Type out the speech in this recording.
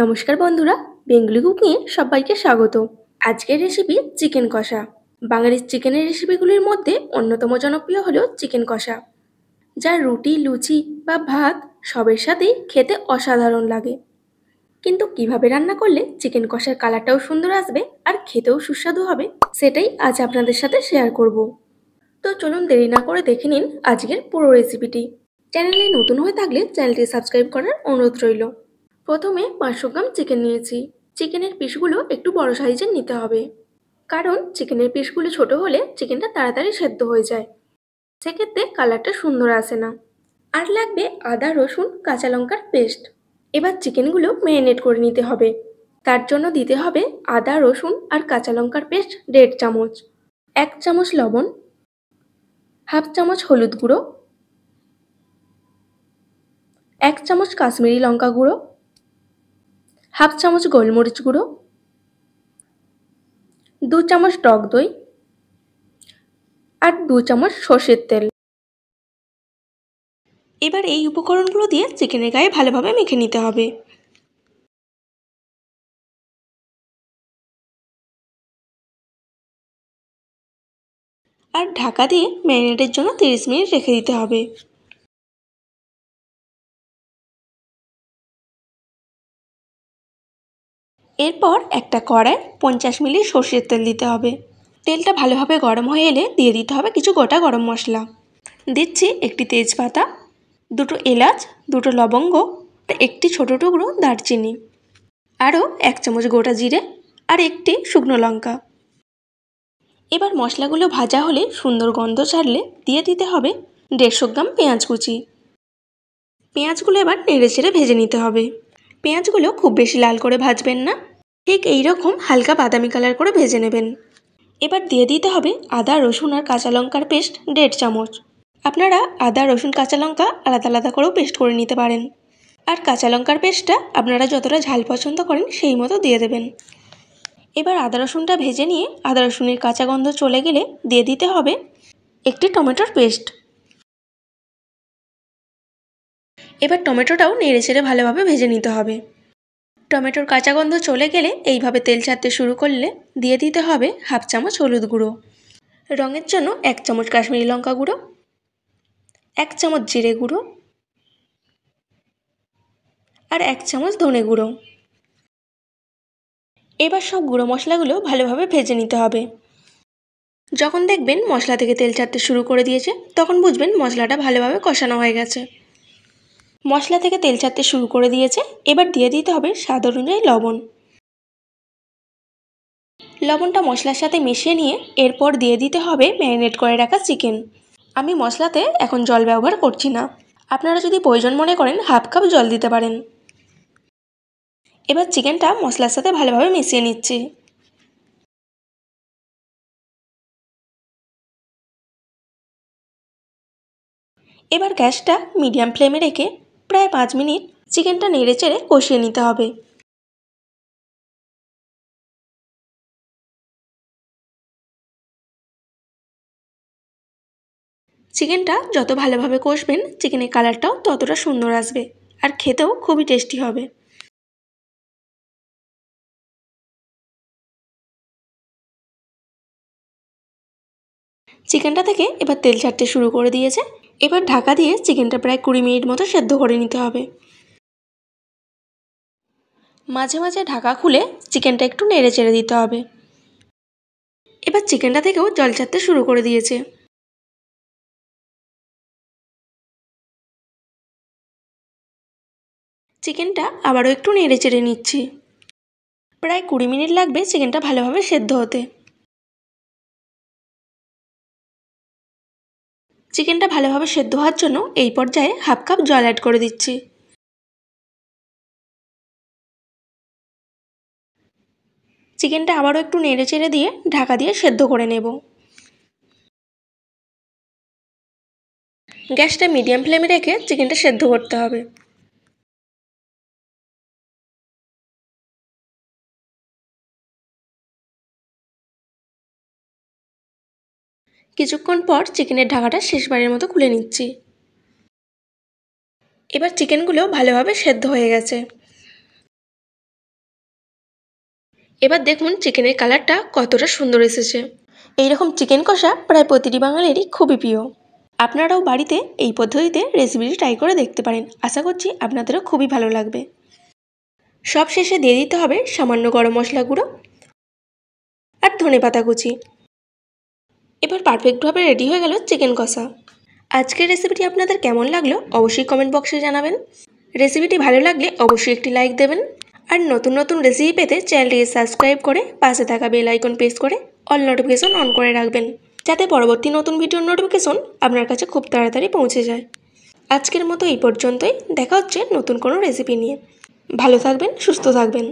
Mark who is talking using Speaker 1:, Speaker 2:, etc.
Speaker 1: নমস্কার বন্ধুরা বেঙ্গলি কুকিংয়ে সবাইকে স্বাগত আজকের রেসিপি চিকেন কষা বাঙালির চিকেনের রেসিপিগুলির মধ্যে অন্যতম জনপ্রিয় হলো চিকেন কষা যা রুটি লুচি বা ভাত সবের সাথেই খেতে অসাধারণ লাগে কিন্তু কিভাবে রান্না করলে চিকেন কষার কালারটাও সুন্দর আসবে আর খেতেও সুস্বাদু হবে সেটাই আজ আপনাদের সাথে শেয়ার করব তো চলুন দেরি না করে দেখে নিন আজকের পুরো রেসিপিটি চ্যানেলে নতুন হয়ে থাকলে চ্যানেলটি সাবস্ক্রাইব করার অনুরোধ রইল প্রথমে পাঁচশো গ্রাম চিকেন নিয়েছি চিকেনের পিসগুলো একটু বড় সাইজের নিতে হবে কারণ চিকেনের পিসগুলো ছোট হলে চিকেনটা তাড়াতাড়ি সেদ্ধ হয়ে যায় সেক্ষেত্রে কালারটা সুন্দর আসে না আর লাগবে আদা রসুন কাঁচা লঙ্কার পেস্ট এবার চিকেনগুলো ম্যারিনেট করে নিতে হবে তার জন্য দিতে হবে আদা রসুন আর কাঁচা লঙ্কার পেস্ট দেড় চামচ এক চামচ লবণ হাফ চামচ হলুদ গুঁড়ো এক চামচ কাশ্মীরি লঙ্কা গুঁড়ো হাফ চামচ গোলমরিচ গুঁড়ো দু চামচ টক দই আর দু চামচ সর্ষের তেল
Speaker 2: এবার এই উপকরণগুলো দিয়ে চিকেনের গায়ে ভালোভাবে মেখে নিতে হবে আর ঢাকা দিয়ে ম্যারিনেটের জন্য তিরিশ মিনিট রেখে দিতে হবে এরপর একটা কড়ায় পঞ্চাশ মিলি সর্ষের
Speaker 1: তেল দিতে হবে তেলটা ভালোভাবে গরম হয়ে এলে দিয়ে দিতে হবে কিছু গোটা গরম মশলা দিচ্ছি একটি তেজপাতা দুটো এলাচ দুটো লবঙ্গ একটি ছোটো টুকরো দারচিনি আরও এক চামচ গোটা জিরে আর একটি শুকনো লঙ্কা এবার মশলাগুলো ভাজা হলে সুন্দর গন্ধ ছাড়লে দিয়ে দিতে হবে দেড়শো গ্রাম পেঁয়াজ কুচি পেঁয়াজগুলো এবার নেড়ে ছেড়ে ভেজে নিতে হবে পেঁয়াজগুলো খুব বেশি লাল করে ভাজবেন না ঠিক এই রকম হালকা বাদামি কালার করে ভেজে নেবেন এবার দিয়ে দিতে হবে আদা রসুন আর কাঁচা লঙ্কার পেস্ট দেড় চামচ আপনারা আদা রসুন কাঁচা লঙ্কা আলাদা আলাদা করেও পেস্ট করে নিতে পারেন আর কাঁচা লঙ্কার পেস্টটা আপনারা যতটা ঝাল পছন্দ করেন সেই মতো দিয়ে দেবেন এবার আদা রসুনটা ভেজে নিয়ে আদা রসুনের কাঁচা গন্ধ চলে গেলে দিয়ে দিতে হবে একটি টমেটোর পেস্ট এবার টমেটোটাও নেড়ে চেড়ে ভালোভাবে ভেজে নিতে হবে টমেটোর কাঁচা গন্ধ চলে গেলে এইভাবে তেল ছাড়তে শুরু করলে দিয়ে দিতে হবে হাফ চামচ হলুদ গুঁড়ো রঙের জন্য এক চামচ কাশ্মীরি লঙ্কা গুঁড়ো এক চামচ জিরে গুঁড়ো আর এক চামচ ধনে গুঁড়ো এবার সব গুঁড়ো মশলাগুলো ভালোভাবে ভেজে নিতে হবে যখন দেখবেন মশলা থেকে তেল ছাড়তে শুরু করে দিয়েছে তখন বুঝবেন মশলাটা ভালোভাবে কষানো হয়ে গেছে মশলা থেকে তেল ছাড়তে শুরু করে দিয়েছে এবার দিয়ে দিতে হবে স্বাদ অনুযায়ী লবণ লবণটা মশলার সাথে মিশিয়ে নিয়ে এরপর দিয়ে দিতে হবে ম্যারিনেট করে রাখা চিকেন আমি মশলাতে এখন জল ব্যবহার করছি না আপনারা যদি প্রয়োজন মনে করেন হাফ কাপ জল দিতে পারেন
Speaker 2: এবার চিকেনটা মশলার সাথে ভালোভাবে মিশিয়ে নিচ্ছি এবার গ্যাসটা মিডিয়াম ফ্লেমে রেখে প্রায় পাঁচ মিনিট চিকেনটা নেড়ে চেড়ে কষিয়ে নিতে হবে চিকেনটা
Speaker 3: যত ভালোভাবে কষবেন চিকেনের কালারটাও ততটা সুন্দর আসবে আর খেতেও খুবই টেস্টি হবে
Speaker 2: চিকেনটা থেকে এবার তেল ছাড়তে শুরু করে দিয়েছে
Speaker 3: এবার ঢাকা দিয়ে চিকেনটা প্রায় কুড়ি মিনিট মতো সেদ্ধ করে নিতে হবে মাঝে মাঝে ঢাকা খুলে চিকেনটা একটু নেড়ে চেড়ে দিতে হবে
Speaker 2: এবার চিকেনটা থেকেও জল ছাড়তে শুরু করে দিয়েছে চিকেনটা
Speaker 3: আবারও একটু নেড়ে চেড়ে নিচ্ছি প্রায় কুড়ি মিনিট লাগবে চিকেনটা ভালোভাবে সেদ্ধ হতে চিকেনটা ভালোভাবে সেদ্ধ হওয়ার জন্য এই পর্যায়ে হাফ কাপ জল অ্যাড করে দিচ্ছি চিকেনটা আবারও একটু নেড়ে চেড়ে দিয়ে ঢাকা দিয়ে সেদ্ধ করে নেব
Speaker 2: গ্যাসটা মিডিয়াম ফ্লেমে রেখে চিকেনটা সেদ্ধ করতে হবে কিছুক্ষণ পর চিকেনের ঢাকাটা শেষবারের মতো খুলে
Speaker 3: নিচ্ছি এবার চিকেনগুলো ভালোভাবে সেদ্ধ হয়ে গেছে এবার দেখুন চিকেনের কালারটা কতটা
Speaker 1: সুন্দর এসেছে এইরকম চিকেন কষা প্রায় প্রতিটি বাঙালিরই খুবই প্রিয় আপনারাও বাড়িতে এই পদ্ধতিতে রেসিপিটি ট্রাই করে দেখতে পারেন আশা করছি আপনাদেরও খুবই ভালো লাগবে সব শেষে দিয়ে দিতে হবে সামান্য গরম মশলা গুঁড়ো আর ধনে পাতা কুচি এবার পারফেক্টভাবে রেডি হয়ে গেল চিকেন কষা আজকের রেসিপিটি আপনাদের কেমন লাগলো অবশ্যই কমেন্ট বক্সে জানাবেন রেসিপিটি ভালো লাগলে অবশ্যই একটি লাইক দেবেন আর নতুন নতুন রেসিপি পেতে চ্যানেলটিকে সাবস্ক্রাইব করে পাশে থাকা বেল আইকন প্রেস করে অল নোটিফিকেশন অন করে রাখবেন যাতে পরবর্তী নতুন ভিডিওর নোটিফিকেশন আপনার কাছে খুব তাড়াতাড়ি
Speaker 3: পৌঁছে যায় আজকের মতো এই পর্যন্তই দেখা হচ্ছে নতুন কোনো রেসিপি নিয়ে ভালো থাকবেন সুস্থ থাকবেন